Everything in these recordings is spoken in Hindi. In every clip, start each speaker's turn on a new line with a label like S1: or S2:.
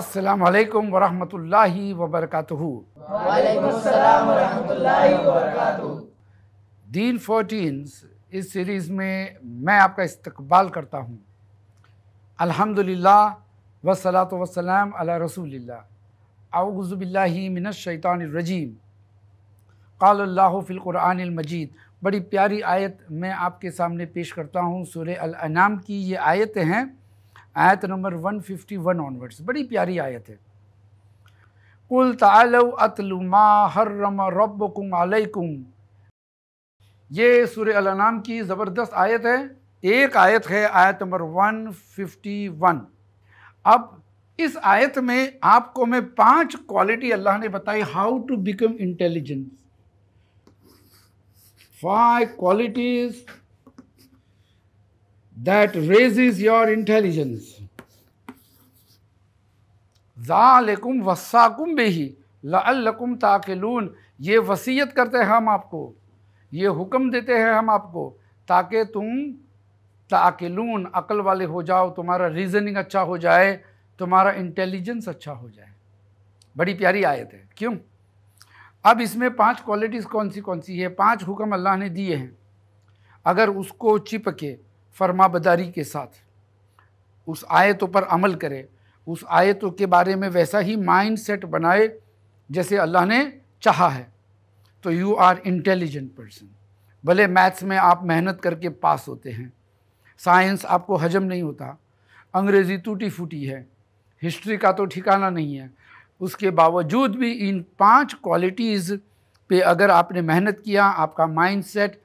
S1: अस्सलाम वालेकुम वरहमतुल्लाहि व बरकातुहू दीन फोर्टीन्स इस सीरीज़ में मैं आपका इस्तकबाल करता हूँ अल्हम्दुलिल्लाह वसलात वसलाम अला रसूलिल्लाह मिनश आउज़ुबिल्लाहि मिनशैतानिर्रजीम क़ाल फ़िलकुरान मजीद बड़ी प्यारी आयत मैं आपके सामने पेश करता हूँ सूर्य अल अनाम की ये आयतें हैं आयत नंबर 151 ऑनवर्ड्स बड़ी प्यारी आयत है कुल तालव अतलु मा हर्रम रब्बकुम अलैकुम ये सूर्य अलनाम की ज़बरदस्त आयत है एक आयत है आयत नंबर 151 अब इस आयत में आपको मैं पांच क्वालिटी अल्लाह ने बताई how to become intelligent five qualities that raises your intelligence. ज़ालकुम वसाकुम बेही लकुम ताकिलून ये वसीयत करते हैं हम आपको ये हुक्म देते हैं हम आपको ताकि तुम ताकिलून अकल वाले हो जाओ तुम्हारा रीज़निंग अच्छा हो जाए तुम्हारा इंटेलिजेंस अच्छा हो जाए बड़ी प्यारी आयत है क्यों अब इसमें पांच क्वालिटीज़ कौन सी कौन सी है पांच हुक्म अल्लाह ने दिए हैं अगर उसको चिपके फरमाबदारी के साथ उस आयतों पर अमल करे उस आयतों के बारे में वैसा ही माइंड सेट बनाए जैसे अल्लाह ने चाहा है तो यू आर इंटेलिजेंट पर्सन भले मैथ्स में आप मेहनत करके पास होते हैं साइंस आपको हजम नहीं होता अंग्रेज़ी टूटी फूटी है हिस्ट्री का तो ठिकाना नहीं है उसके बावजूद भी इन पांच क्वालिटीज़ पे अगर आपने मेहनत किया आपका माइंडसेट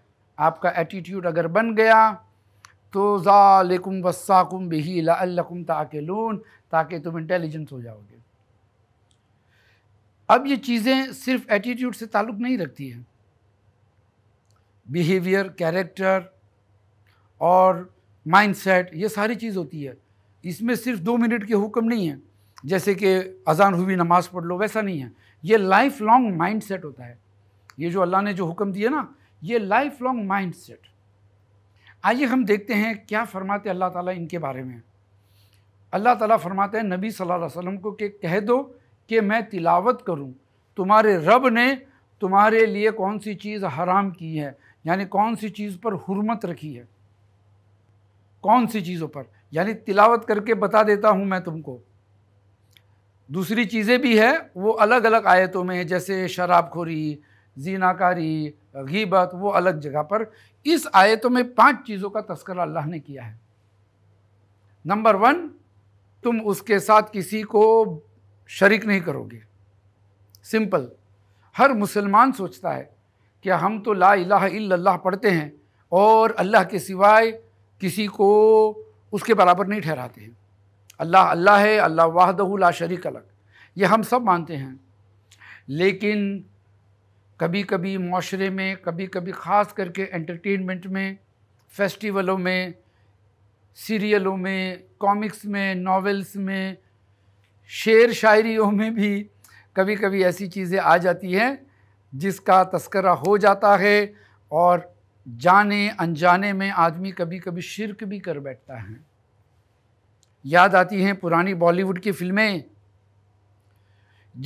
S1: आपका एटीट्यूड अगर बन गया तो ज़ालकुम वसाकुम बिही लकुम ताकि तुम इंटेलिजेंस हो जाओगे अब ये चीज़ें सिर्फ एटीट्यूड से ताल्लुक़ नहीं रखती हैं बिहेवियर कैरेक्टर और माइंडसेट ये सारी चीज़ होती है इसमें सिर्फ दो मिनट के हुक्म नहीं है जैसे कि अजान हुई नमाज़ पढ़ लो वैसा नहीं है ये लाइफ लॉन्ग माइंड सेट होता है ये जो अल्लाह ने जो हुक्म दिया ना ये लाइफ लॉन्ग माइंड सेट आइए हम देखते हैं क्या फरमाते अल्लाह ताला इनके बारे में अल्लाह ताला फरमाते हैं नबी सल्लल्लाहु अलैहि वसल्लम को कि कह दो कि मैं तिलावत करूं तुम्हारे रब ने तुम्हारे लिए कौन सी चीज़ हराम की है यानी कौन सी चीज़ पर हुरमत रखी है कौन सी चीज़ों पर यानी तिलावत करके बता देता हूँ मैं तुमको दूसरी चीज़ें भी है वो अलग अलग आयतों में जैसे शराबखोरी जीनाकारी गीबत वो अलग जगह पर इस आयत में पांच चीज़ों का तस्करा अल्लाह ने किया है नंबर वन तुम उसके साथ किसी को शरीक नहीं करोगे सिंपल हर मुसलमान सोचता है कि हम तो ला इलाह इल्लल्लाह पढ़ते हैं और अल्लाह के सिवाय किसी को उसके बराबर नहीं ठहराते हैं अल्लाह अल्लाह है अल्लाह वाहदहू ला शरीक अलग ये हम सब मानते हैं लेकिन कभी कभी माशरे में कभी कभी ख़ास करके एंटरटेनमेंट में फेस्टिवलों में सीरियलों में कॉमिक्स में नावल्स में शेर शायरी में भी कभी कभी ऐसी चीज़ें आ जाती हैं जिसका तस्करा हो जाता है और जाने अनजाने में आदमी कभी कभी शिरक भी कर बैठता है याद आती हैं पुरानी बॉलीवुड की फिल्में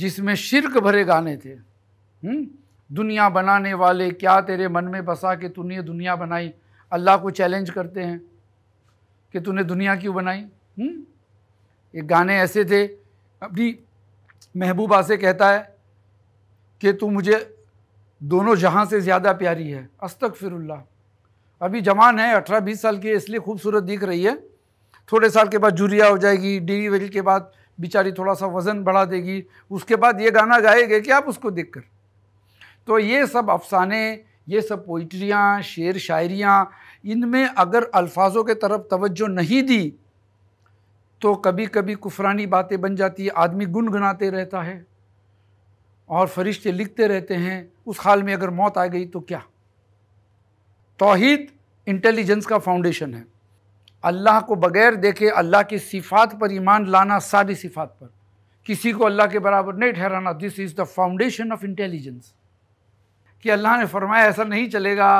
S1: जिसमें शिरक भरे गाने थे हुँ? दुनिया बनाने वाले क्या तेरे मन में बसा कि तूने दुनिया बनाई अल्लाह को चैलेंज करते हैं कि तूने दुनिया क्यों बनाई हुँ? हम्म? ये गाने ऐसे थे अभी महबूबा से कहता है कि तू मुझे दोनों जहाँ से ज़्यादा प्यारी है अस्तक फिरुल्ला अभी जवान है अठारह बीस साल की इसलिए खूबसूरत दिख रही है थोड़े साल के बाद जूरिया हो जाएगी डिलीवरी के बाद बेचारी थोड़ा सा वज़न बढ़ा देगी उसके बाद ये गाना गए कि आप उसको देख कर तो ये सब अफसाने ये सब पोइट्रियाँ शेर शायरियाँ इनमें अगर अल्फाजों के तरफ तवज्जो नहीं दी तो कभी कभी कुफरानी बातें बन जाती है आदमी गुनगुनाते रहता है और फरिश्ते लिखते रहते हैं उस हाल में अगर मौत आ गई तो क्या तोहद इंटेलिजेंस का फाउंडेशन है अल्लाह को बगैर देखे अल्लाह की सिफात पर ईमान लाना सारी सिफात पर किसी को अल्लाह के बराबर नहीं ठहराना this is the foundation of intelligence कि अल्लाह ने फरमाया ऐसा नहीं चलेगा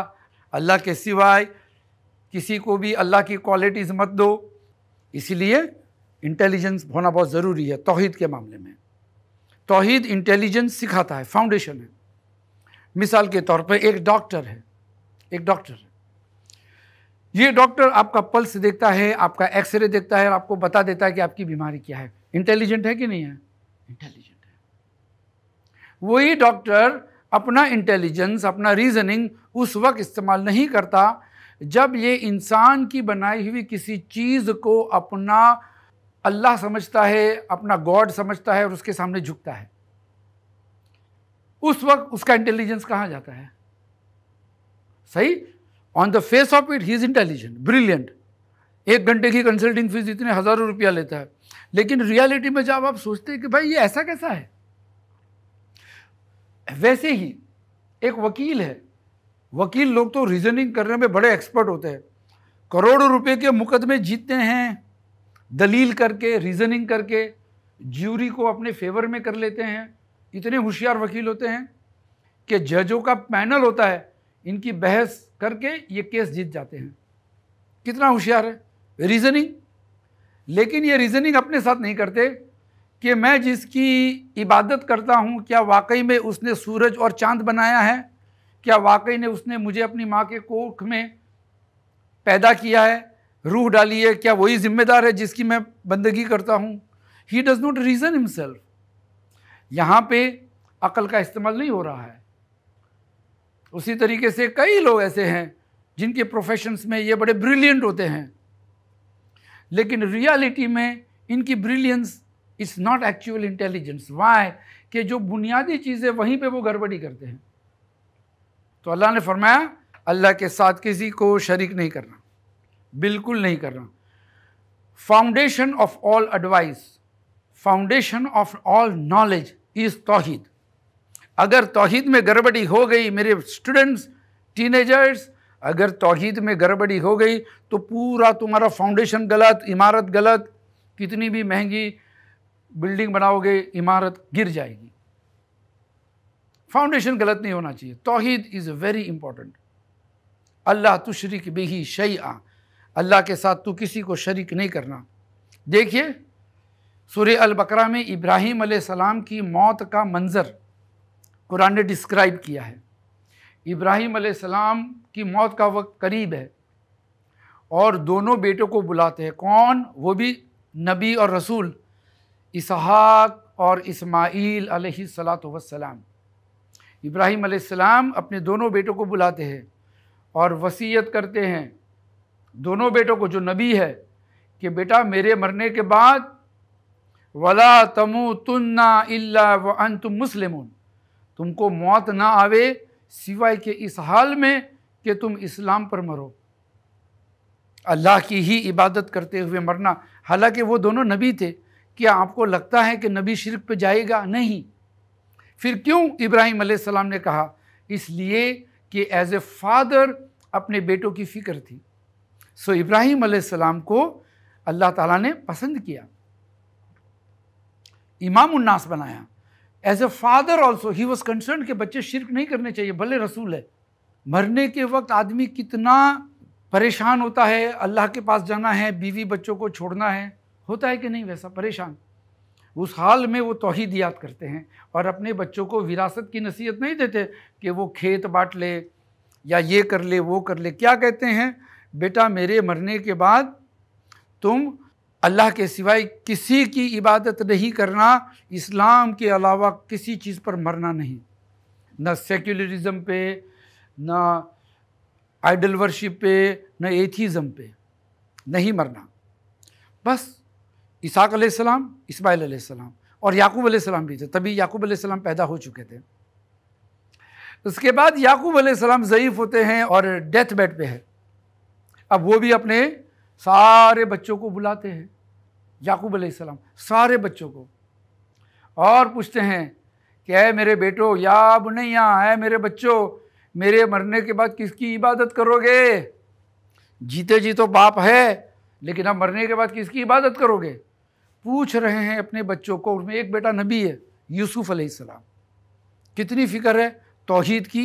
S1: अल्लाह के सिवाय किसी को भी अल्लाह की क्वालिटीज़ मत दो इसलिए इंटेलिजेंस होना बहुत ज़रूरी है तोहद के मामले में तोहद इंटेलिजेंस सिखाता है फाउंडेशन है मिसाल के तौर पर एक डॉक्टर है एक डॉक्टर है ये डॉक्टर आपका पल्स देखता है आपका एक्सरे देखता है और आपको बता देता है कि आपकी बीमारी क्या है इंटेलिजेंट है कि नहीं है इंटेलिजेंट है वही डॉक्टर अपना इंटेलिजेंस अपना रीजनिंग उस वक्त इस्तेमाल नहीं करता जब ये इंसान की बनाई हुई किसी चीज़ को अपना अल्लाह समझता है अपना गॉड समझता है और उसके सामने झुकता है उस वक्त उसका इंटेलिजेंस कहाँ जाता है सही on the face of it he is intelligent brilliant एक घंटे की कंसल्टिंग फीस इतने हज़ारों रुपया लेता है लेकिन रियलिटी में जब आप सोचते हैं कि भाई ये ऐसा कैसा है वैसे ही एक वकील है वकील लोग तो रीजनिंग करने में बड़े एक्सपर्ट होते हैं करोड़ों रुपए के मुकदमे जीतते हैं दलील करके रीजनिंग करके ज्यूरी को अपने फेवर में कर लेते हैं इतने होशियार वकील होते हैं कि जजों का पैनल होता है इनकी बहस करके ये केस जीत जाते हैं कितना होशियार है रीजनिंग लेकिन ये रीजनिंग अपने साथ नहीं करते कि मैं जिसकी इबादत करता हूँ क्या वाकई में उसने सूरज और चांद बनाया है क्या वाकई ने उसने मुझे अपनी माँ के कोख में पैदा किया है रूह डाली है क्या वही जिम्मेदार है जिसकी मैं बंदगी करता हूँ he does not reason himself यहाँ पे अकल का इस्तेमाल नहीं हो रहा है उसी तरीके से कई लोग ऐसे हैं जिनके प्रोफेशंस में ये बड़े ब्रिलियंट होते हैं लेकिन रियलिटी में इनकी brilliance it's not actual intelligence why कि जो बुनियादी चीज़ें वहीं पर वो गड़बड़ी करते हैं तो अल्लाह ने फरमाया अल्लाह के साथ किसी को शरीक नहीं करना बिल्कुल नहीं करना foundation of all advice foundation of all knowledge is तोहिद अगर तोहिद में गड़बड़ी हो गई मेरे स्टूडेंट्स टीनेजर्स अगर तोहिद में गड़बड़ी हो गई तो पूरा तुम्हारा फाउंडेशन गलत इमारत गलत कितनी भी महंगी बिल्डिंग बनाओगे इमारत गिर जाएगी फाउंडेशन गलत नहीं होना चाहिए तोहिद इज़ वेरी इंपॉर्टेंट अल्लाह तु शरीक बेही शई आ अल्लाह के साथ तू किसी को शरीक नहीं करना देखिए सूर्य अलबकरा में इब्राहिम सलाम की मौत का मंज़र कुरान ने डिस्क्राइब किया है इब्राहिम सलाम की मौत का वक्त करीब है और दोनों बेटों को बुलाते हैं कौन वो भी नबी और रसूल इसहाक और इस्माईल सलाम इब्राहिम सलाम अपने दोनों बेटों को बुलाते हैं और वसीयत करते हैं दोनों बेटों को जो नबी है कि बेटा मेरे मरने के बाद वला तमु तुन्ना इल्ला व अन तुम तुमको मौत ना आवे सिवाय के इस हाल में कि तुम इस्लाम पर मरो अल्लाह की ही इबादत करते हुए मरना हालांकि वो दोनों नबी थे क्या आपको लगता है कि नबी शिरक पे जाएगा नहीं फिर क्यों इब्राहिम सलाम ने कहा इसलिए कि एज ए फादर अपने बेटों की फ़िक्र थी सो इब्राहिम सलाम को अल्लाह ताला ने पसंद किया इमाम उन्नास बनाया as a father also he was concern कि बच्चे शिरक नहीं करने चाहिए भले रसूल है मरने के वक्त आदमी कितना परेशान होता है अल्लाह के पास जाना है बीवी बच्चों को छोड़ना है होता है कि नहीं वैसा परेशान उस हाल में वो तोहहीद याद करते हैं और अपने बच्चों को विरासत की नसीहत नहीं देते कि वो खेत बांट ले या ये कर ले वो कर ले क्या कहते हैं बेटा मेरे मरने के बाद तुम अल्लाह के सिवाय किसी की इबादत नहीं करना इस्लाम के अलावा किसी चीज़ पर मरना नहीं न सेक्युलरिज्म पे न आइडल वर्शिप पे न एथीज़म पे नहीं मरना बस इसाक आसमाम इसमाईल आसमाम और याकूब आसमाम भी थे तभी याकूब आसमाम पैदा हो चुके थे उसके बाद याकूब आसमाम ज़यीफ़ होते हैं और डेथ बेड पे है अब वो भी अपने सारे बच्चों को बुलाते हैं याकूब आसमाम सारे बच्चों को और पूछते हैं कि है मेरे बेटो या बुनैया है मेरे बच्चों मेरे मरने के बाद किसकी इबादत करोगे जीते जी तो बाप है लेकिन अब मरने के बाद किसकी इबादत करोगे पूछ रहे हैं अपने बच्चों को उसमें एक बेटा नबी है यूसुफ अलैहिस्सलाम कितनी फ़िक्र है तोहहीद की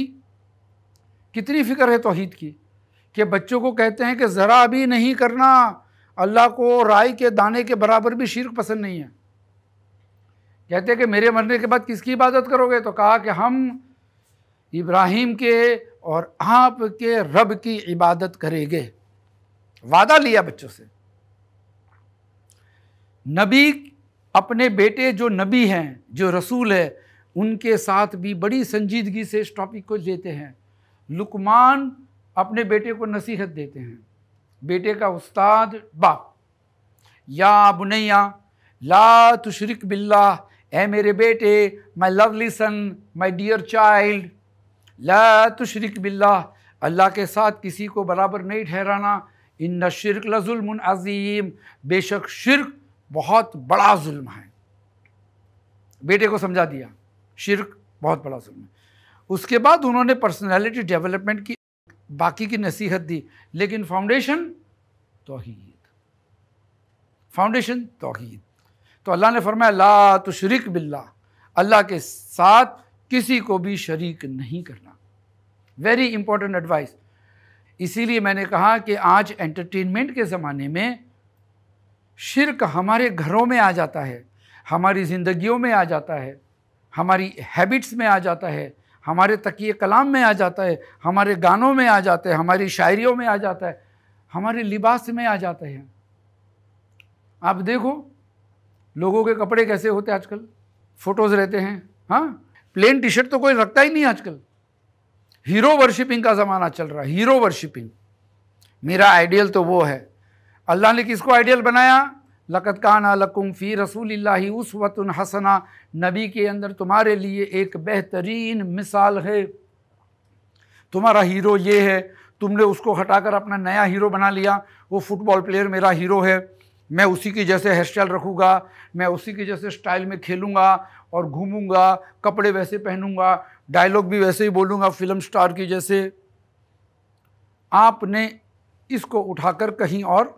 S1: कितनी फ़िक्र है तोहद की कि बच्चों को कहते हैं कि ज़रा भी नहीं करना अल्लाह को राय के दाने के बराबर भी शिरक पसंद नहीं है कहते हैं कि मेरे मरने के बाद किसकी इबादत करोगे तो कहा कि हम इब्राहिम के और आप के रब की इबादत करेंगे वादा लिया बच्चों से नबी अपने बेटे जो नबी हैं जो रसूल है उनके साथ भी बड़ी संजीदगी से इस टॉपिक को देते हैं लुकमान अपने बेटे को नसीहत देते हैं बेटे का उस्ताद बाप या बुनैया ला तुशरिक बिल्ला ए मेरे बेटे my lovely son my dear child ला तुशरिक बिल्ला अल्लाह के साथ किसी को बराबर नहीं ठहराना इन न शिरक लजुलमन अज़ीम बेशक शिरक बहुत बड़ा जुल्म है बेटे को समझा दिया शिरक बहुत बड़ा जुल्म है उसके बाद उन्होंने पर्सनैलिटी डेवलपमेंट की बाकी की नसीहत दी लेकिन फाउंडेशन तोहीद फाउंडेशन तोहीद तो अल्लाह ने फरमाया ला तो शरीक बिल्ला अल्लाह के साथ किसी को भी शरीक नहीं करना वेरी इंपॉर्टेंट एडवाइस इसीलिए मैंने कहा कि आज एंटरटेनमेंट के ज़माने में शिरक हमारे घरों में आ जाता है हमारी ज़िंदगियों में आ जाता है हमारी हैबिट्स में आ जाता है हमारे तकिए कलाम में आ जाता है हमारे गानों में आ जाता है हमारी शायरियों में आ जाता है हमारे लिबास में आ जाता है आप देखो लोगों के कपड़े कैसे होते हैं आजकल फ़ोटोज़ रहते हैं हाँ प्लेन टी शर्ट तो कोई रखता ही नहीं आजकल हीरो वर्शिपिंग का ज़माना चल रहा है हीरो वर्शिपिंग मेरा आइडियल तो वो है अल्लाह ने किसको आइडियल बनाया लकत काना लकुम फ़ी रसूल उसवत हसना नबी के अंदर तुम्हारे लिए एक बेहतरीन मिसाल है तुम्हारा हीरो ये है तुमने उसको हटाकर अपना नया हीरो बना लिया वो फुटबॉल प्लेयर मेरा हीरो है मैं उसी की जैसे हेयर स्टाइल रखूँगा मैं उसी के जैसे स्टाइल में खेलूँगा और घूमूँगा कपड़े वैसे पहनूँगा डायलॉग भी वैसे ही बोलूँगा फिल्म स्टार की जैसे आपने इसको उठाकर कहीं और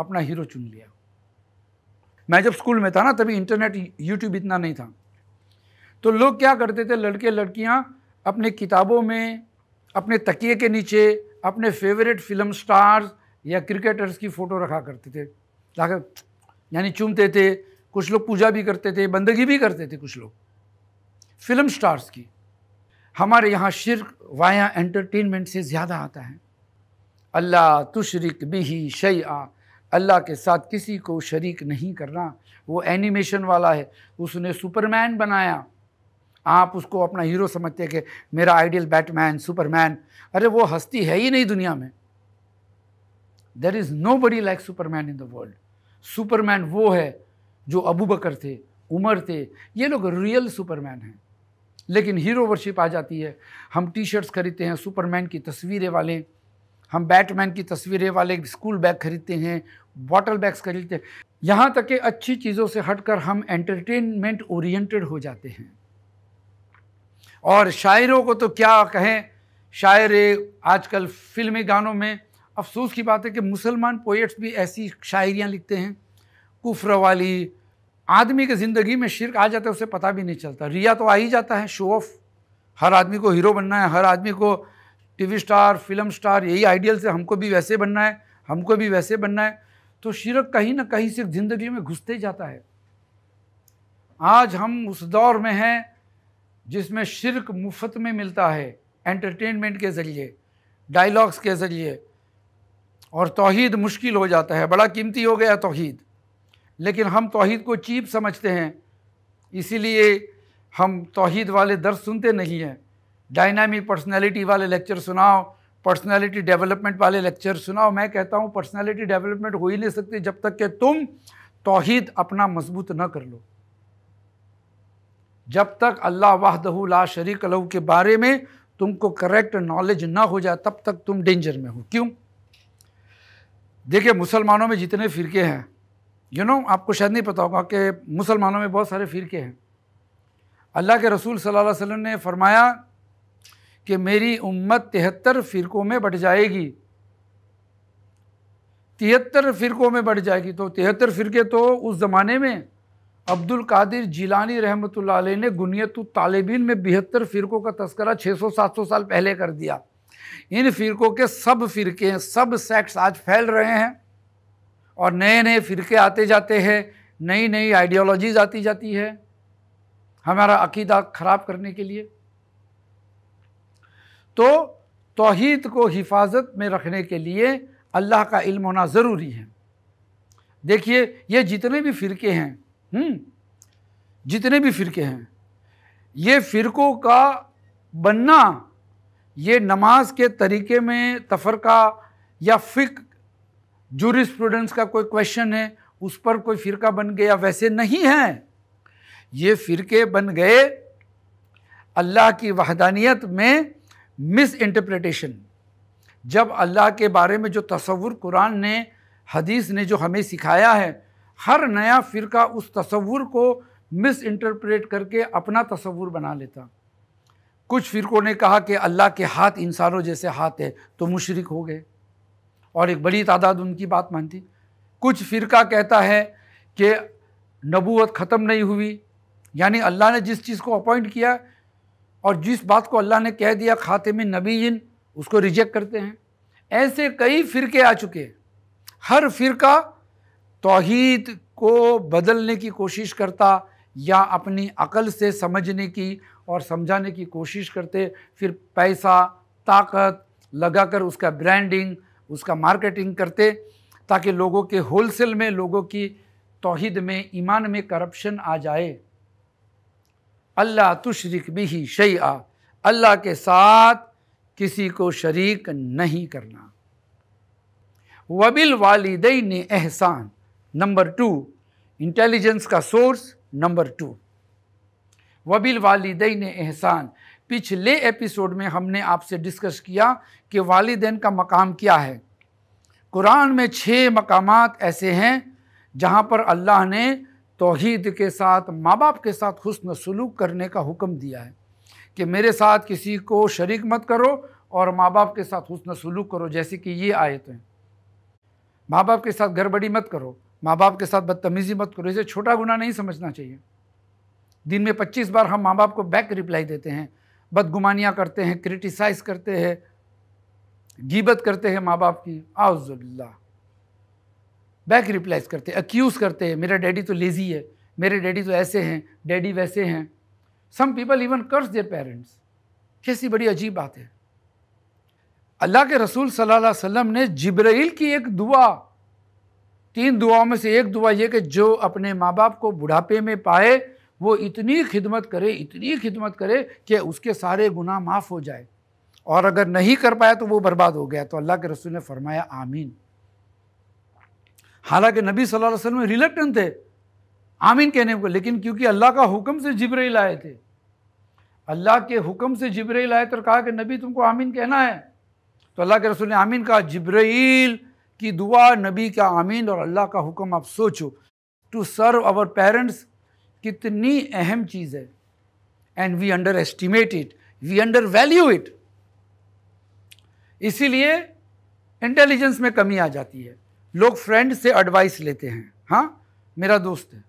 S1: अपना हीरो चुन लिया मैं जब स्कूल में था ना तभी इंटरनेट यूट्यूब इतना नहीं था तो लोग क्या करते थे लड़के लड़कियां अपने किताबों में अपने तकिए के नीचे अपने फेवरेट फिल्म स्टार्स या क्रिकेटर्स की फ़ोटो रखा करते थे ताकि यानी चूमते थे कुछ लोग पूजा भी करते थे बंदगी भी करते थे कुछ लोग फिल्म स्टार्स की हमारे यहाँ शिरक वाया एंटरटेनमेंट से ज़्यादा आता है अल्लाह तुशरिक बिही आ अल्लाह के साथ किसी को शरीक नहीं करना वो एनिमेशन वाला है उसने सुपरमैन बनाया आप उसको अपना हीरो समझते कि मेरा आइडियल बैटमैन सुपरमैन अरे वो हस्ती है ही नहीं दुनिया में there is nobody like Superman in the world Superman वो है जो अबू बकर थे उमर थे ये लोग रियल सुपरमैन हैं लेकिन हीरो वर्शिप आ जाती है हम टी शर्ट्स खरीदते हैं सुपरमैन की तस्वीरें वाले हम बैटमैन की तस्वीरें वाले स्कूल बैग खरीदते हैं बॉटल बैग्स खरीदते हैं यहाँ तक कि अच्छी चीज़ों से हटकर हम एंटरटेनमेंट ओरिएंटेड हो जाते हैं और शायरों को तो क्या कहें शायर आजकल फिल्मी गानों में अफसोस की बात है कि मुसलमान पोइट्स भी ऐसी शायरियाँ लिखते हैं कुफ्र वाली आदमी के ज़िंदगी में शिरक आ जाता है उसे पता भी नहीं चलता रिया तो आ ही जाता है शो ऑफ हर आदमी को हीरो बनना है हर आदमी को टीवी स्टार फिल्म स्टार यही आइडियल से हमको भी वैसे बनना है हमको भी वैसे बनना है तो शिरक कहीं ना कहीं सिर्फ ज़िंदगी में घुसते ही जाता है आज हम उस दौर में हैं जिसमें शिरक मुफ्त में मिलता है एंटरटेनमेंट के ज़रिए डायलॉग्स के ज़रिए और तोहद मुश्किल हो जाता है बड़ा कीमती हो गया तोहद लेकिन हम तोहद को चीप समझते हैं इसीलिए हम तोहद वाले दर्द सुनते नहीं हैं डायनामिक पर्सनैलिटी वाले लेक्चर सुनाओ पर्सनैलिटी डेवलपमेंट वाले लेक्चर सुनाओ मैं कहता हूँ पर्सनैलिटी डेवलपमेंट हो ही नहीं सकती जब तक कि तुम तोहहीद अपना मजबूत न कर लो जब तक अल्लाह वाहदहू ला शरीक लहू के बारे में तुमको करेक्ट नॉलेज ना हो जाए तब तक तुम डेंजर में हो क्यों देखिए मुसलमानों में जितने फ़िरके हैं यू नो आपको शायद नहीं पता होगा कि मुसलमानों में बहुत सारे फ़िरके हैं अल्लाह के रसूल सल्लल्लाहु अलैहि वसल्लम ने फरमाया कि मेरी उम्मत तिहत्तर फ़िरक़ों में बढ़ जाएगी तिहत्तर फ़िरक़ों में बढ़ जाएगी तो तिहत्तर फ़िरके तो उस ज़माने में अब्दुल कादिर जिलानी रहमत ने गुनियत तालिबिन में बिहत्तर फ़िरक़ों का तस्करा 600-700 साल पहले कर दिया इन फ़िरक़ों के सब फ़िरके सब सेक्ट्स आज फैल रहे हैं और नए नए फ़िरके आते जाते हैं नई नई आइडियोलॉजीज़ आती जाती है हमारा अकीदा ख़राब करने के लिए तो तोहद को हिफाजत में रखने के लिए अल्लाह का इल्म होना ज़रूरी है देखिए ये जितने भी फ़िरके हैं हम्म, जितने भी फ़िरके हैं ये फ़िरक़ों का बनना ये नमाज के तरीके में तफरका या फ़िक जूरिस्प्रूडेंस का कोई क्वेश्चन है उस पर कोई फ़िरका बन गया वैसे नहीं है ये फ़िरके बन गए अल्लाह की वहदानियत में मिस इंटरप्रिटेशन जब अल्लाह के बारे में जो तस्वुर कुरान ने हदीस ने जो हमें सिखाया है हर नया फिर उस तस्वुर को मिस इंटरप्रेट करके अपना तस्वुर बना लेता कुछ फ़िरक़ों ने कहा कि अल्लाह के हाथ इंसानों जैसे हाथ है तो मुशरक हो गए और एक बड़ी तादाद उनकी बात मानती कुछ फ़िरका कहता है कि नबूत ख़त्म नहीं हुई यानी अल्लाह ने जिस चीज़ को अपॉइंट किया और जिस बात को अल्लाह ने कह दिया खाते में नबीन उसको रिजेक्ट करते हैं ऐसे कई फ़िरके आ चुके हैं हर फ़िरका तोहद को बदलने की कोशिश करता या अपनी अकल से समझने की और समझाने की कोशिश करते फिर पैसा ताकत लगाकर उसका ब्रांडिंग उसका मार्केटिंग करते ताकि लोगों के होलसेल में लोगों की तोहद में ईमान में करप्शन आ जाए अल्लाह तुशरक भी शई अल्लाह के साथ किसी को शरीक नहीं करना वबिल वालदे ने एहसान नंबर टू इंटेलिजेंस का सोर्स नंबर टू वबिल वालदे ने एहसान पिछले एपिसोड में हमने आपसे डिस्कस किया कि वालदेन का मकाम क्या है कुरान में छः मकामात ऐसे हैं जहाँ पर अल्लाह ने तोहद के साथ माँ बाप के साथ हसन सलूक करने का हुक्म दिया है कि मेरे साथ किसी को शरीक मत करो और माँ बाप के साथ हसन सलूक करो जैसे कि ये आयतें माँ बाप के साथ गड़बड़ी मत करो माँ बाप के साथ बदतमीज़ी मत करो इसे छोटा गुना नहीं समझना चाहिए दिन में पच्चीस बार हम माँ बाप को बैक रिप्लाई देते हैं बदगुमानियाँ करते हैं क्रिटिसाइज़ करते हैं गिबत करते हैं माँ बाप की आज़ुल्ला बैक रिप्लाइज करते अक्यूज़ करते हैं मेरा डैडी तो लेज़ी है मेरे डैडी तो ऐसे हैं डैडी वैसे हैं some people even curse their parents कैसी बड़ी अजीब बात है अल्लाह के रसूल सल्लल्लाहु अलैहि वसल्लम ने जिब्राइल की एक दुआ तीन दुआओं में से एक दुआ यह कि जो अपने माँ बाप को बुढ़ापे में पाए वो इतनी खिदमत करे इतनी खिदमत करे कि उसके सारे गुनाह माफ़ हो जाए और अगर नहीं कर पाया तो वो बर्बाद हो गया तो अल्लाह के रसूल ने फरमाया आमीन हालांकि नबी सल्लल्लाहु अलैहि वसल्लम रिलेक्टेंट थे आमीन कहने को लेकिन क्योंकि अल्लाह का हुक्म से जिब्राइल आए थे अल्लाह के हुक्म से जिब्राइल आए तो कहा कि नबी तुमको आमीन कहना है तो अल्लाह के रसूल ने आमीन कहा जिब्राइल की दुआ नबी का आमीन और अल्लाह का हुक्म आप सोचो टू सर्व आवर पेरेंट्स कितनी अहम चीज़ है and we underestimate it we undervalue it इसीलिए इंटेलिजेंस में कमी आ जाती है लोग फ्रेंड से एडवाइस लेते हैं हाँ मेरा दोस्त है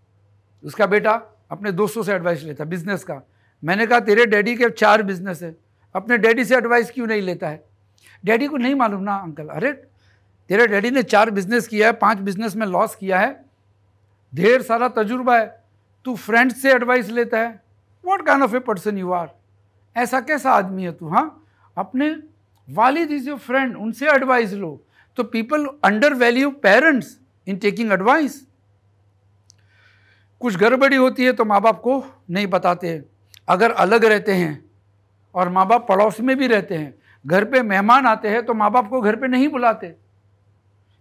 S1: उसका बेटा अपने दोस्तों से एडवाइस लेता है बिजनेस का मैंने कहा तेरे डैडी के चार बिजनेस है अपने डैडी से एडवाइस क्यों नहीं लेता है डैडी को नहीं मालूम ना अंकल अरे तेरे डैडी ने चार बिजनेस किया है पांच बिजनेस में लॉस किया है ढेर सारा तजुर्बा है तू फ्रेंड से एडवाइस लेता है what kind of a person you are ऐसा कैसा आदमी है तू हाँ अपने वालिद इज योर फ्रेंड उनसे एडवाइस लो तो people undervalue parents in taking advice कुछ गड़बड़ी होती है तो माँ बाप को नहीं बताते अगर अलग रहते हैं और माँ बाप पड़ोस में भी रहते हैं घर पे मेहमान आते हैं तो माँ बाप को घर पे नहीं बुलाते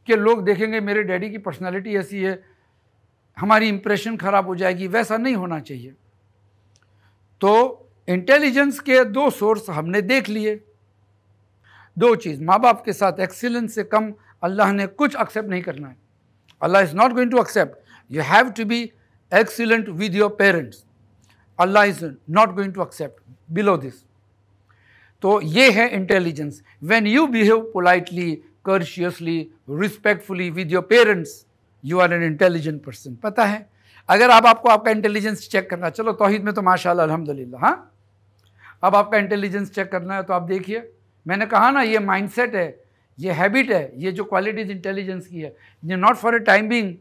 S1: कि लोग देखेंगे मेरे डैडी की पर्सनालिटी ऐसी है हमारी इंप्रेशन ख़राब हो जाएगी वैसा नहीं होना चाहिए तो इंटेलिजेंस के दो सोर्स हमने देख लिए दो चीज़ माँ बाप के साथ एक्सीलेंस से कम अल्लाह ने कुछ एक्सेप्ट नहीं करना है Allah is not going to accept you have to be excellent with your parents Allah is not going to accept below this तो ये है intelligence when you behave politely courteously respectfully with your parents you are an intelligent person पता है अगर आप आपको आपका इंटेलिजेंस चेक करना चलो तोहिद में तो माशाल्लाह अल्हम्दुलिल्लाह हाँ अब आपका इंटेलिजेंस चेक करना है तो आप देखिए मैंने कहा ना ये माइंडसेट है ये हैबिट है ये जो क्वालिटीज़ इंटेलिजेंस की है ये नॉट फॉर ए टाइमिंग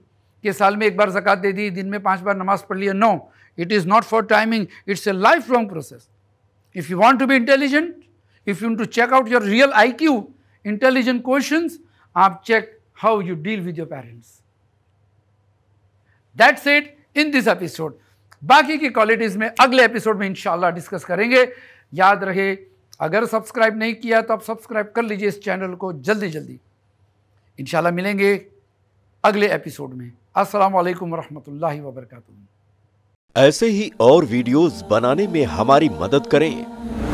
S1: कि साल में एक बार जक़ात दे दी दिन में पांच बार नमाज पढ़ लिया no it is not for timing it's a life long process if you want to be intelligent if you to check out your real I Q intelligent question आप check how you deal with your parents that's it in this episode बाकी की क्वालिटीज़ में अगले एपिसोड में इंशाल्लाह डिस्कस करेंगे याद रहे अगर सब्सक्राइब नहीं किया तो आप सब्सक्राइब कर लीजिए इस चैनल को जल्दी जल्दी इन मिलेंगे अगले एपिसोड में अस्सलाम वालेकुम रहमतुल्लाहि व बरकातुहू ऐसे ही और वीडियोस बनाने में हमारी मदद करें